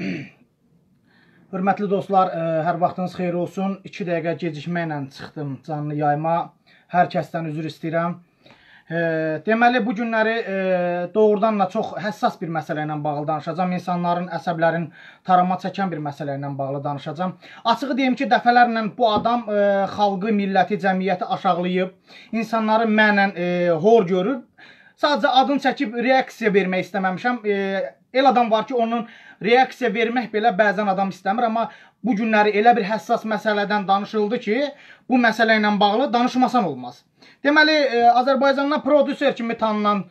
Hörmətli dostlar, ə, e, hər vaxtınız xeyir olsun. 2 dəqiqə gecikmə ilə çıxdım canlı yayıma. Hər kəsdən üzr istəyirəm. Ə, e, deməli, bu günləri ə, e, doğrudan da çox həssas bir məsələ ilə bağlı danışacağam. İnsanların əsəblərin tarama çəkən bir məsələ ilə bağlı danışacağam. Açığı deyim ki, dəfələrlə bu adam ə, xalqı, milləti, cəmiyyəti aşağılayıb, insanları mənən ə, hor görüb Sadəcə adını çəkib reaksiya vermək istəməmişəm. E, El adam var ki, onun reaksiya vermək belə bəzən adam istəmir, amma bu günləri elə bir həssas məsələdən danışıldı ki, bu məsələ ilə bağlı danışmasan olmaz. Deməli, e, Azərbaycandan prodüser kimi tanınan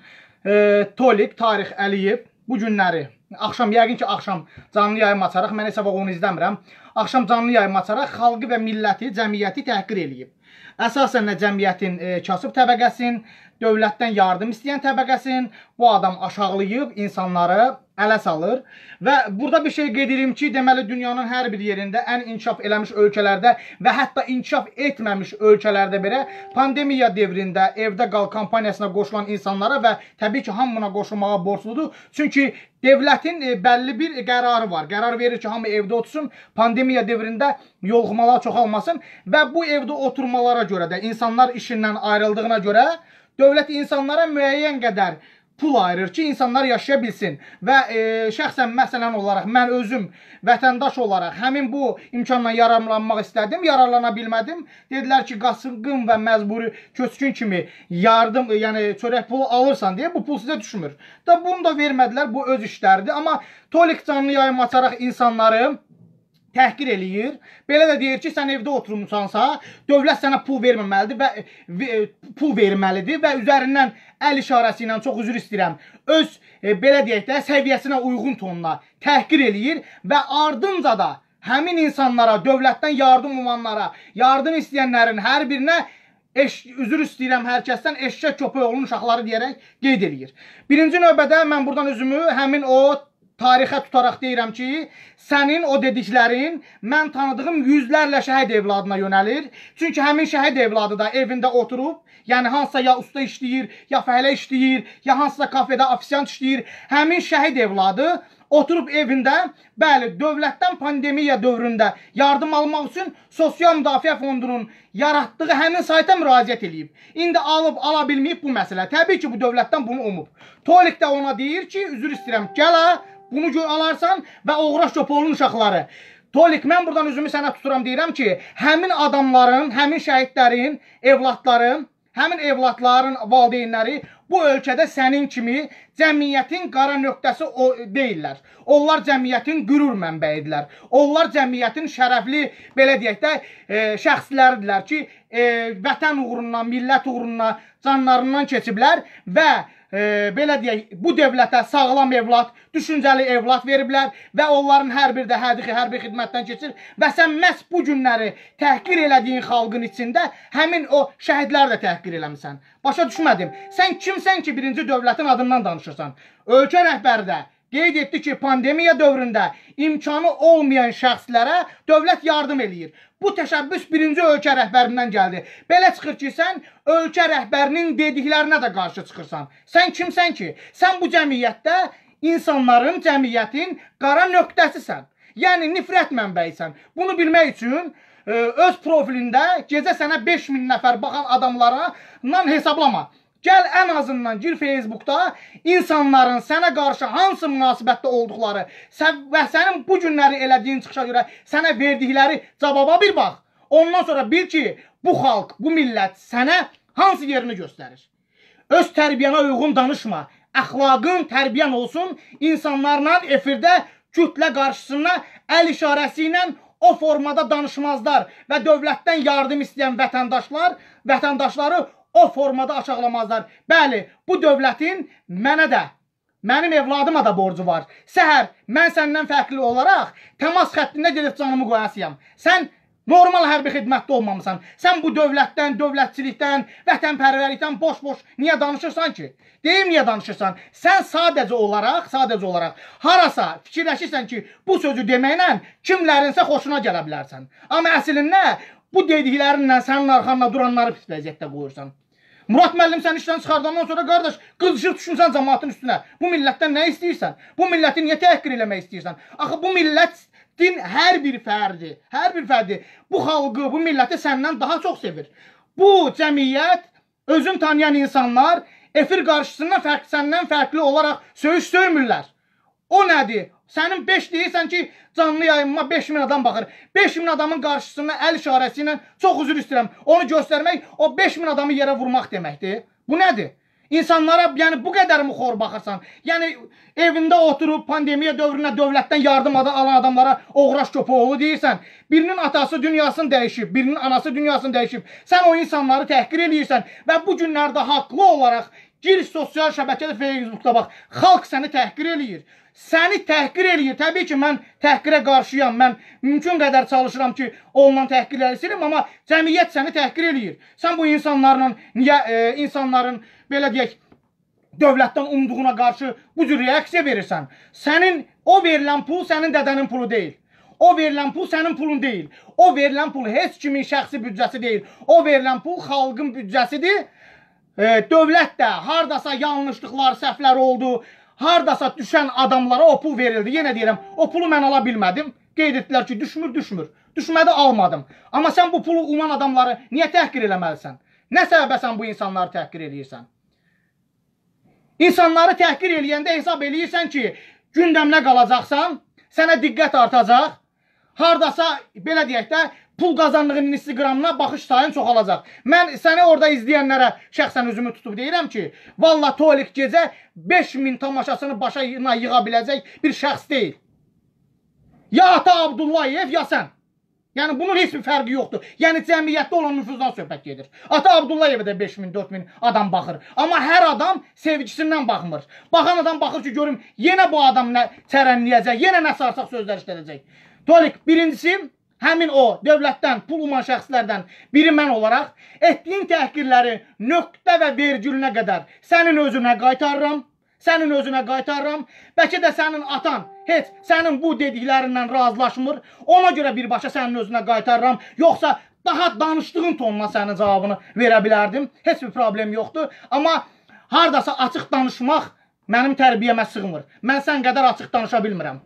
e, Tolik Tarix Əliyev bu günləri axşam yəqin ki, axşam canlı yayım açaraq, mən isə onu izləmirəm. Axşam canlı yayım açaraq xalqı və milləti, cəmiyyəti təhqir eləyib. Əsasən də cəmiyyətin e, kasıb təbəqəsin, dövlətdən yardım istəyən təbəqəsin bu adam aşağılayıb insanları ələ salır və burada bir şey qeyd edim ki, deməli dünyanın hər bir yerində ən inkişaf eləmiş ölkələrdə və hətta inkişaf etməmiş ölkələrdə belə pandemiya devrində evdə qal kampaniyasına qoşulan insanlara və təbii ki, hamına qoşulmağa borcludur. Çünki Dövlətin e, bəlli bir qərarı var. Qərar verir ki, hamı evdə otursun, pandemiya dövründə yolğumalar çoxalmasın və bu evdə oturmalara görə də insanlar işindən ayrıldığına görə dövlət insanlara müəyyən qədər pul ayırır ki, insanlar yaşaya bilsin və e, şəxsən məsələn olaraq mən özüm vətəndaş olaraq həmin bu imkanla yararlanmaq istədim, yararlana bilmədim. Dedilər ki, qasınqın və məcburi köçkün kimi yardım, e, yəni çörək pulu alırsan deyə bu pul sizə düşmür. Da bunu da vermədilər, bu öz işləridir. Amma Tolik canlı yayım açaraq insanları təhqir eləyir. Belə də deyir ki, sən evdə oturmusansa, dövlət sənə pul verməməlidir və e, pul verməlidir və üzərindən əl işarəsi ilə çox üzr istəyirəm. Öz e, belə deyək də səviyyəsinə uyğun tonla təhqir eləyir və ardınca da həmin insanlara, dövlətdən yardım umanlara, yardım istəyənlərin hər birinə eş, üzr istəyirəm hər kəsdən eşşək köpək oğlunun uşaqları deyərək qeyd eləyir. Birinci növbədə mən buradan özümü həmin o tarixə tutaraq deyirəm ki, sənin o dediklərin mən tanıdığım yüzlərlə şəhid evladına yönəlir. Çünki həmin şəhid evladı da evində oturub, yəni hansısa ya usta işləyir, ya fəhlə işləyir, ya hansısa kafedə ofisiant işləyir. Həmin şəhid evladı oturub evində, bəli, dövlətdən pandemiya dövründə yardım almaq üçün Sosial Müdafiə Fondunun yaratdığı həmin sayta müraciət eləyib. İndi alıb, ala bilməyib bu məsələ. Təbii ki, bu dövlətdən bunu umub. Tolik də ona deyir ki, üzr istəyirəm, gələ, bunu gör alarsan və Oğraş Köpoğlunun uşaqları. Tolik, mən buradan üzümü sənə tuturam deyirəm ki, həmin adamların, həmin şəhidlərin, evlatların, həmin evlatların valideynləri bu ölkədə sənin kimi cəmiyyətin qara nöqtəsi o deyillər. Onlar cəmiyyətin qürur mənbəyidirlər. Onlar cəmiyyətin şərəfli, belə deyək də, e, şəxsləridirlər ki, e, vətən uğruna, millət uğruna canlarından keçiblər və e, belə deyək, bu dövlətə sağlam evlat, düşüncəli evlat veriblər və onların hər bir də hədixi hərbi xidmətdən keçir və sən məhz bu günləri təhqir elədiyin xalqın içində həmin o şəhidləri də təhqir eləmisən. Başa düşmədim. Sən kimsən ki, birinci dövlətin adından danışırsan? Ölkə rəhbəri də Qeyd etdi ki, pandemiya dövründə imkanı olmayan şəxslərə dövlət yardım eləyir. Bu təşəbbüs birinci ölkə rəhbərindən gəldi. Belə çıxır ki, sən ölkə rəhbərinin dediklərinə də qarşı çıxırsan. Sən kimsən ki? Sən bu cəmiyyətdə insanların, cəmiyyətin qara nöqtəsisən. Yəni nifrət mənbəyisən. Bunu bilmək üçün e, öz profilində gecə sənə 5000 nəfər baxan adamlara nan hesablama. Gəl ən azından gir Facebookda insanların sənə qarşı hansı münasibətdə olduqları sən və sənin bu günləri elədiyin çıxışa görə sənə verdikləri cavaba bir bax. Ondan sonra bil ki, bu xalq, bu millət sənə hansı yerini göstərir. Öz tərbiyənə uyğun danışma. Əxlaqın tərbiyən olsun. İnsanlarla efirdə kütlə qarşısına əl işarəsi ilə o formada danışmazlar və dövlətdən yardım istəyən vətəndaşlar, vətəndaşları o formada aşağılamazlar. Bəli, bu dövlətin mənə də, mənim evladıma da borcu var. Səhər mən səndən fərqli olaraq təmas xəttində gedib canımı qoyasıyam. Sən normal hərbi xidmətdə olmamısan. Sən bu dövlətdən, dövlətçilikdən, vətənpərvərlikdən boş-boş niyə danışırsan ki? Deyim niyə danışırsan? Sən sadəcə olaraq, sadəcə olaraq harasa fikirləşirsən ki, bu sözü deməklə kimlərinsə xoşuna gələ bilərsən. Amma əslində bu dediklərinlə sənin arxanla duranları pis vəziyyətdə qoyursan. Murad müəllim səni işdən çıxardandan sonra qardaş, qızışır düşmüsən cəmaatın üstünə. Bu millətdən nə istəyirsən? Bu milləti niyə təhqir eləmək istəyirsən? Axı bu millət din hər bir fərdi, hər bir fərdi bu xalqı, bu milləti səndən daha çox sevir. Bu cəmiyyət özün tanıyan insanlar efir qarşısında fərq, səndən fərqli olaraq söyüş söymürlər. O nədir? Sənin 5 deyirsən ki, canlı yayınma 5000 adam baxır. 5000 adamın qarşısında əl işarəsi ilə çox üzr istəyirəm. Onu göstərmək o 5000 adamı yerə vurmaq deməkdir. Bu nədir? İnsanlara yəni bu qədərmi xor baxırsan? Yəni evində oturub pandemiya dövrünə dövlətdən yardım alan adamlara oğraş köpəoğlu deyirsən. Birinin atası dünyasını dəyişib, birinin anası dünyasını dəyişib. Sən o insanları təhqir eləyirsən və bu günlərdə haqlı olaraq Gir sosial şəbəkədə Facebookda bax. Xalq səni təhqir eləyir. Səni təhqir eləyir. Təbii ki, mən təhqirə qarşıyam. Mən mümkün qədər çalışıram ki, ondan təhqirlər siləm, amma cəmiyyət səni təhqir eləyir. Sən bu insanlarla niyə e, insanların belə deyək dövlətdən umduğuna qarşı bu cür reaksiya verirsən? Sənin o verilən pul sənin dədənin pulu deyil. O verilən pul sənin pulun deyil. O verilən pul heç kimin şəxsi büdcəsi deyil. O verilən pul xalqın büdcəsidir e, dövlət də hardasa yanlışlıqlar, səhvlər oldu, hardasa düşən adamlara o pul verildi. Yenə deyirəm, o pulu mən ala bilmədim. Qeyd etdilər ki, düşmür, düşmür. Düşmədi, almadım. Amma sən bu pulu uman adamları niyə təhqir eləməlisən? Nə səbəbə sən bu insanları təhqir eləyirsən? İnsanları təhqir eləyəndə hesab eləyirsən ki, gündəmlə qalacaqsan, sənə diqqət artacaq. Hardasa, belə deyək də, pul qazandığın Instagramına baxış sayın çoxalacaq. Mən səni orada izləyənlərə şəxsən özümü tutub deyirəm ki, valla Tolik gecə 5000 tamaşasını başa yığa biləcək bir şəxs deyil. Ya Ata Abdullayev, ya sən. Yəni bunun heç bir fərqi yoxdur. Yəni cəmiyyətdə olan nüfuzdan söhbət gedir. Ata Abdullayevə də 5000, 4000 adam baxır. Amma hər adam sevgisindən baxmır. Baxan adam baxır ki, görüm yenə bu adam nə çərənləyəcək, yenə nə sarsaq sözlər işlədəcək. Tolik, birincisi həmin o dövlətdən pul uman şəxslərdən biri mən olaraq etdiyin təhqirləri nöqtə və vergülünə qədər sənin özünə qaytarıram. Sənin özünə qaytarıram. Bəlkə də sənin atan heç sənin bu dediklərindən razılaşmır. Ona görə birbaşa sənin özünə qaytarıram. Yoxsa daha danışdığın tonla sənin cavabını verə bilərdim. Heç bir problem yoxdur. Amma hardasa açıq danışmaq mənim tərbiyəmə sığmır. Mən sən qədər açıq danışa bilmirəm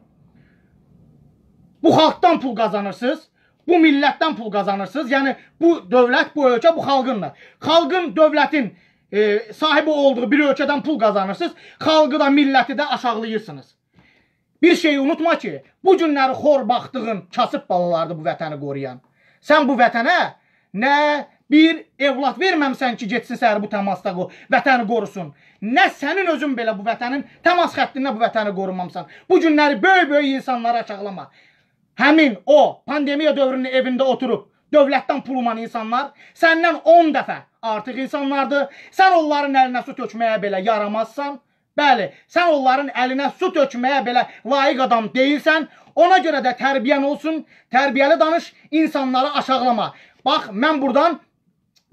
bu xalqdan pul qazanırsınız, bu millətdən pul qazanırsınız. Yəni bu dövlət, bu ölkə bu xalqınla. Xalqın, dövlətin e, sahibi olduğu bir ölkədən pul qazanırsınız, xalqı da, milləti də aşağılayırsınız. Bir şeyi unutma ki, bu günləri xor baxdığın kasıb balalardır bu vətəni qoruyan. Sən bu vətənə nə bir evlad verməmsən ki, getsin səhər bu təmasda qo, vətəni qorusun. Nə sənin özün belə bu vətənin təmas xəttində bu vətəni qorumamsan. Bu günləri böyük-böyük insanları aşağılama həmin o pandemiya dövrünün evində oturub dövlətdən pul uman insanlar səndən 10 dəfə artıq insanlardır. Sən onların əlinə su tökməyə belə yaramazsan. Bəli, sən onların əlinə su tökməyə belə layiq adam deyilsən. Ona görə də tərbiyən olsun, tərbiyəli danış, insanları aşağılama. Bax, mən buradan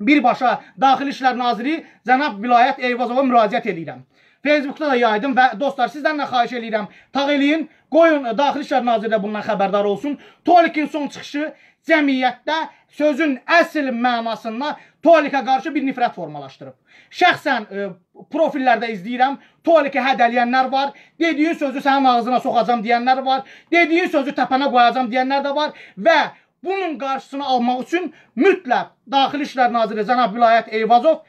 birbaşa Daxili İşlər Naziri Cənab Vilayət Eyvazova müraciət edirəm. Facebookda da yaydım və dostlar sizdən də xahiş eləyirəm. Taq eləyin, qoyun e, Daxili İşlər Naziri də bundan xəbərdar olsun. Tolikin son çıxışı cəmiyyətdə sözün əsl mənasında Tolikə qarşı bir nifrət formalaşdırıb. Şəxsən e, profillərdə izləyirəm, Tolikə hədələyənlər var, dediyin sözü sənin ağzına soxacam deyənlər var, dediyin sözü təpənə qoyacam deyənlər də var və bunun qarşısını almaq üçün mütləq Daxili İşlər Naziri Cənab Vilayət Eyvazov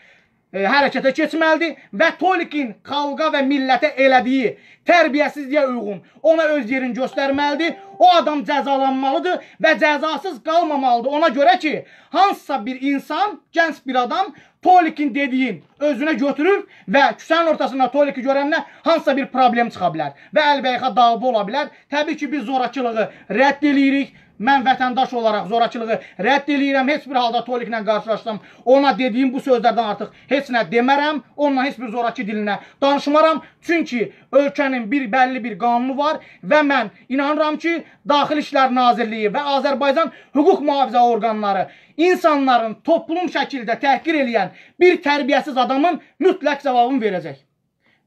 e, hərəkətə keçməlidir və Tolkien xalqa və millətə elədiyi tərbiyəsizliyə uyğun ona öz yerini göstərməlidir. O adam cəzalanmalıdır və cəzasız qalmamalıdır. Ona görə ki, hansısa bir insan, gənc bir adam Tolkien dediyin özünə götürür və küsənin ortasında Tolkien görəndə hansısa bir problem çıxa bilər və əlbəyxə dava ola bilər. Təbii ki, biz zorakılığı rədd eləyirik. Mən vətəndaş olaraq zorakılığı rədd eləyirəm. Heç bir halda Toliklə qarşılaşsam, ona dediyim bu sözlərdən artıq heç nə demərəm. Onunla heç bir zorakı dilinə danışmaram. Çünki ölkənin bir bəlli bir qanunu var və mən inanıram ki, Daxili İşlər Nazirliyi və Azərbaycan hüquq mühafizə orqanları insanların toplum şəkildə təhqir eləyən bir tərbiyəsiz adamın mütləq cavabını verəcək.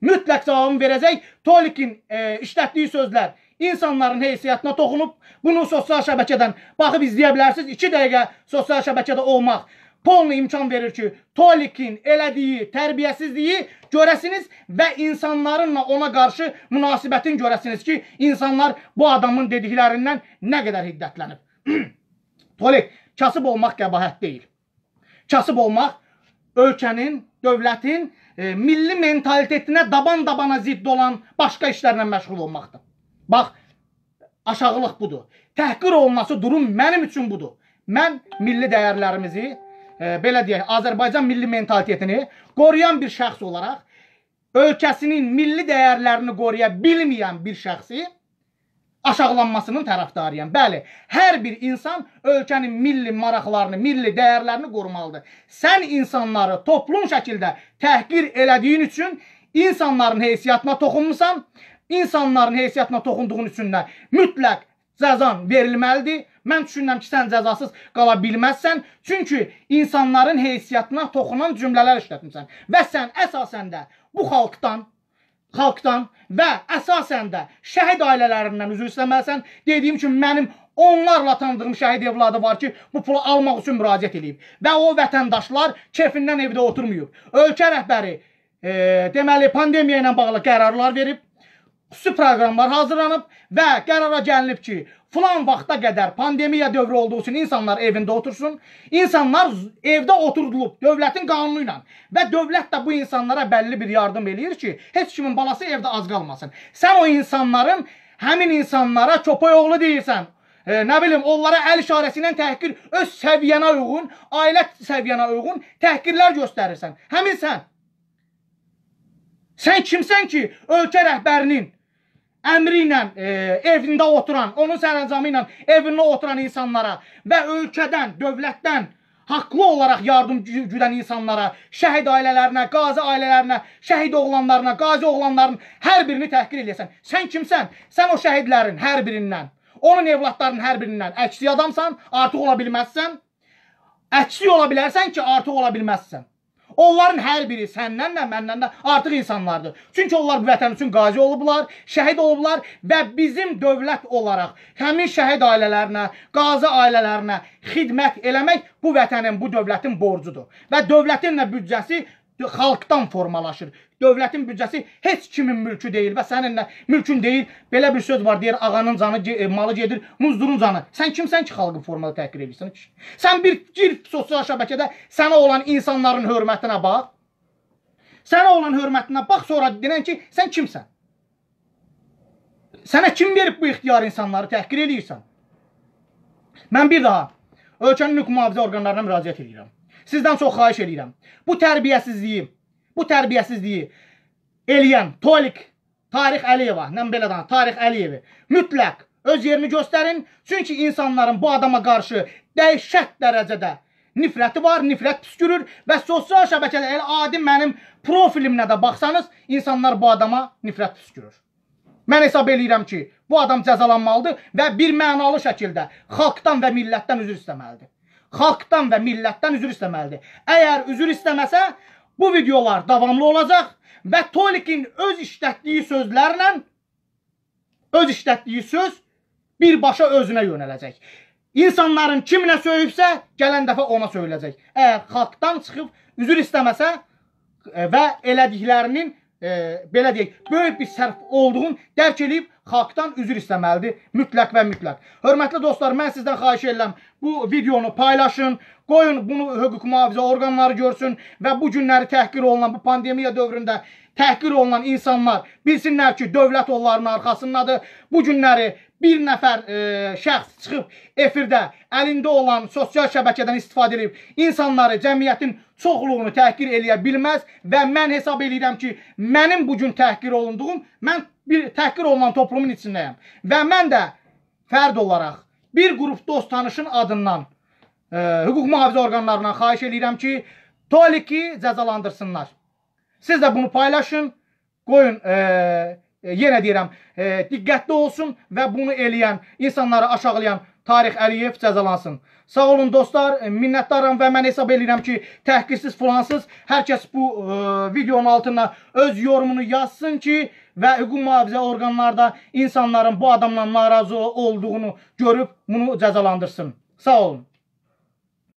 Mütləq cavabını verəcək. Tolikin e, işlətdiyi sözlər insanların heysiyyətinə toxunub bunu sosial şəbəkədən baxıb izləyə bilərsiniz. 2 dəqiqə sosial şəbəkədə olmaq polna imkan verir ki, Tolik'in elədiyi tərbiyəsizliyi görəsiniz və insanlarınla ona qarşı münasibətin görəsiniz ki, insanlar bu adamın dediklərindən nə qədər hiddətlənib. Tolik, kasıb olmaq qəbahət deyil. Kasıb olmaq ölkənin, dövlətin e, milli mentalitetinə daban-dabana zidd olan başqa işlərlə məşğul olmaqdır. Bax, aşağılıq budur. Təhqir olunması durum mənim üçün budur. Mən milli dəyərlərimizi, e, belə deyək, Azərbaycan milli mentalitetini qoruyan bir şəxs olaraq ölkəsinin milli dəyərlərini qoruya bilməyən bir şəxsi aşağılanmasının tərəfdarıyam. Bəli, hər bir insan ölkənin milli maraqlarını, milli dəyərlərini qorumalıdır. Sən insanları toplum şəkildə təhqir elədiyin üçün insanların heysiyyatına toxunmusan insanların heysiyyətinə toxunduğun üçünlər mütləq cəzan verilməlidir. Mən düşünürəm ki, sən cəzasız qala bilməzsən. Çünki insanların heysiyyətinə toxunan cümlələr işlətmisən. Və sən əsasən də bu xalqdan, xalqdan və əsasən də şəhid ailələrindən üzr istəməlisən. Dediyim kimi, mənim onlarla tanıdığım şəhid evladı var ki, bu pulu almaq üçün müraciət edib. Və o vətəndaşlar kefindən evdə oturmuyub. Ölkə rəhbəri e, deməli, pandemiya ilə bağlı qərarlar verib xüsusi proqramlar hazırlanıb və qərara gəlinib ki, filan vaxta qədər pandemiya dövrü olduğu üçün insanlar evində otursun. İnsanlar evdə oturdulub dövlətin qanunu ilə və dövlət də bu insanlara bəlli bir yardım eləyir ki, heç kimin balası evdə az qalmasın. Sən o insanların, həmin insanlara köpək oğlu deyirsən, e, nə bilim, onlara əl işarəsi ilə təhqir öz səviyyənə uyğun, ailə səviyyənə uyğun təhqirlər göstərirsən. Həmin sən. Sən kimsən ki, ölkə rəhbərinin əmri ilə e, evində oturan, onun sərəncamı ilə evində oturan insanlara və ölkədən, dövlətdən haqlı olaraq yardım güdən insanlara, şəhid ailələrinə, qazi ailələrinə, şəhid oğlanlarına, qazi oğlanların hər birini təhqir eləyəsən. Sən kimsən? Sən o şəhidlərin hər birindən, onun evladlarının hər birindən əksli adamsan, artıq ola bilməzsən. Əksli ola bilərsən ki, artıq ola bilməzsən. Onların hər biri səndən də, məndən də artıq insanlardır. Çünki onlar bu vətən üçün qazi olublar, şəhid olublar və bizim dövlət olaraq həmin şəhid ailələrinə, qazi ailələrinə xidmət eləmək bu vətənin, bu dövlətin borcudur. Və dövlətin də büdcəsi xalqdan formalaşır dövlətin büdcəsi heç kimin mülkü deyil və sənin nə mülkün deyil. Belə bir söz var, deyir ağanın canı e, malı gedir, muzdurun canı. Sən kimsən ki, xalqı formada təhqir edirsən ki? Sən bir gir sosial şəbəkədə sənə olan insanların hörmətinə bax. Sənə olan hörmətinə bax, sonra deyən ki, sən kimsən? Sənə kim verib bu ixtiyar insanları təhqir edirsən? Mən bir daha ölkənin hüquq mühafizə orqanlarına müraciət edirəm. Sizdən çox xahiş edirəm. Bu tərbiyəsizliyi bu tərbiyəsizliyi eləyən Tolik Tarix Əliyeva, mən belə danım, Tarix Əliyevi mütləq öz yerini göstərin. Çünki insanların bu adama qarşı dəhşət dərəcədə nifrəti var, nifrət püskürür və sosial şəbəkədə elə adi mənim profilimlə də baxsanız, insanlar bu adama nifrət püskürür. Mən hesab eləyirəm ki, bu adam cəzalanmalıdır və bir mənalı şəkildə xalqdan və millətdən üzr istəməlidir. Xalqdan və millətdən üzr istəməlidir. Əgər üzr istəməsə, Bu videolar davamlı olacaq və Tolikin öz işlətdiyi sözlərlə öz işlətdiyi söz birbaşa özünə yönələcək. İnsanların kiminə söyübsə, gələn dəfə ona söyləyəcək. Əgər xalqdan çıxıb üzr istəməsə e, və elədiklərinin e, belə deyək, böyük bir sərf olduğunu dərk edib xalqdan üzr istəməlidir, mütləq və mütləq. Hörmətli dostlar, mən sizdən xahiş edirəm, bu videonu paylaşın, qoyun bunu hüquq mühafizə orqanları görsün və bu günləri təhqir olunan, bu pandemiya dövründə təhqir olunan insanlar bilsinlər ki, dövlət onların arxasındadır. Bu günləri bir nəfər e, şəxs çıxıb efirdə əlində olan sosial şəbəkədən istifadə edib insanları, cəmiyyətin çoxluğunu təhqir eləyə bilməz və mən hesab edirəm ki, mənim bugün təhqir olunduğum, mən bir təhqir olunan toplumun içindəyəm. Və mən də fərd olaraq bir qrup dost tanışın adından e, hüquq mühafizə orqanlarından xahiş edirəm ki, Toliki cəzalandırsınlar. Siz də bunu paylaşın, qoyun, e, e, yenə deyirəm, e, diqqətli olsun və bunu eləyən, insanları aşağılayan Tarix Əliyev cəzalansın. Sağ olun dostlar, e, minnətdaram və mən hesab edirəm ki, təhqirsiz filansız hər kəs bu ə, e, videonun altına öz yorumunu yazsın ki, və hüquq mühafizə orqanlarda insanların bu adamla narazı olduğunu görüb bunu cəzalandırsın. Sağ olun.